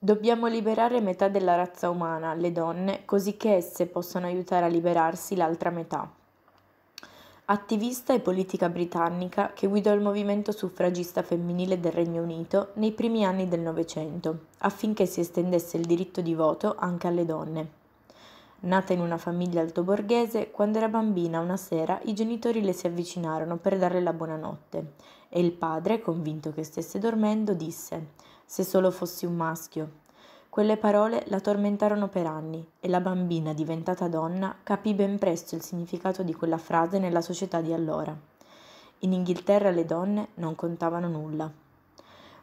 Dobbiamo liberare metà della razza umana, le donne, così che esse possano aiutare a liberarsi l'altra metà. Attivista e politica britannica che guidò il movimento suffragista femminile del Regno Unito nei primi anni del Novecento, affinché si estendesse il diritto di voto anche alle donne. Nata in una famiglia altoborghese, quando era bambina una sera i genitori le si avvicinarono per darle la buonanotte e il padre, convinto che stesse dormendo, disse se solo fossi un maschio. Quelle parole la tormentarono per anni e la bambina, diventata donna, capì ben presto il significato di quella frase nella società di allora. In Inghilterra le donne non contavano nulla.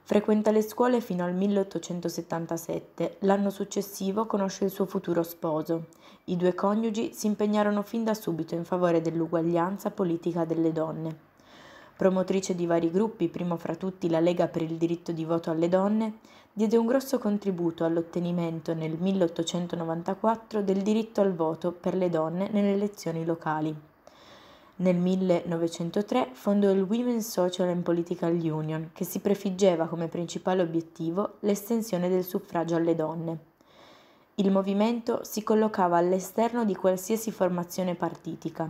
Frequenta le scuole fino al 1877, l'anno successivo conosce il suo futuro sposo. I due coniugi si impegnarono fin da subito in favore dell'uguaglianza politica delle donne promotrice di vari gruppi, primo fra tutti la Lega per il diritto di voto alle donne, diede un grosso contributo all'ottenimento nel 1894 del diritto al voto per le donne nelle elezioni locali. Nel 1903 fondò il Women's Social and Political Union, che si prefiggeva come principale obiettivo l'estensione del suffragio alle donne. Il movimento si collocava all'esterno di qualsiasi formazione partitica,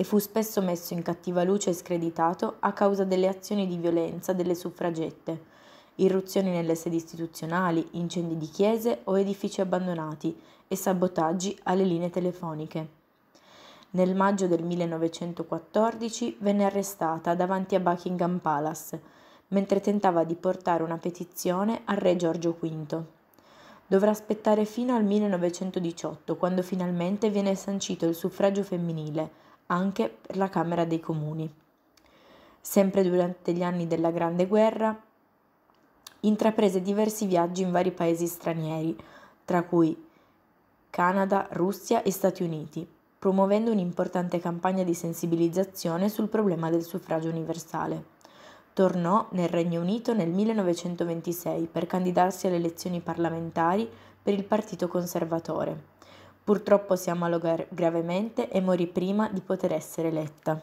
e fu spesso messo in cattiva luce e screditato a causa delle azioni di violenza delle suffragette, irruzioni nelle sedi istituzionali, incendi di chiese o edifici abbandonati e sabotaggi alle linee telefoniche. Nel maggio del 1914 venne arrestata davanti a Buckingham Palace, mentre tentava di portare una petizione al re Giorgio V. Dovrà aspettare fino al 1918, quando finalmente viene sancito il suffragio femminile, anche per la Camera dei Comuni. Sempre durante gli anni della Grande Guerra, intraprese diversi viaggi in vari paesi stranieri, tra cui Canada, Russia e Stati Uniti, promuovendo un'importante campagna di sensibilizzazione sul problema del suffragio universale. Tornò nel Regno Unito nel 1926 per candidarsi alle elezioni parlamentari per il Partito Conservatore. Purtroppo si ammalò gravemente e morì prima di poter essere letta.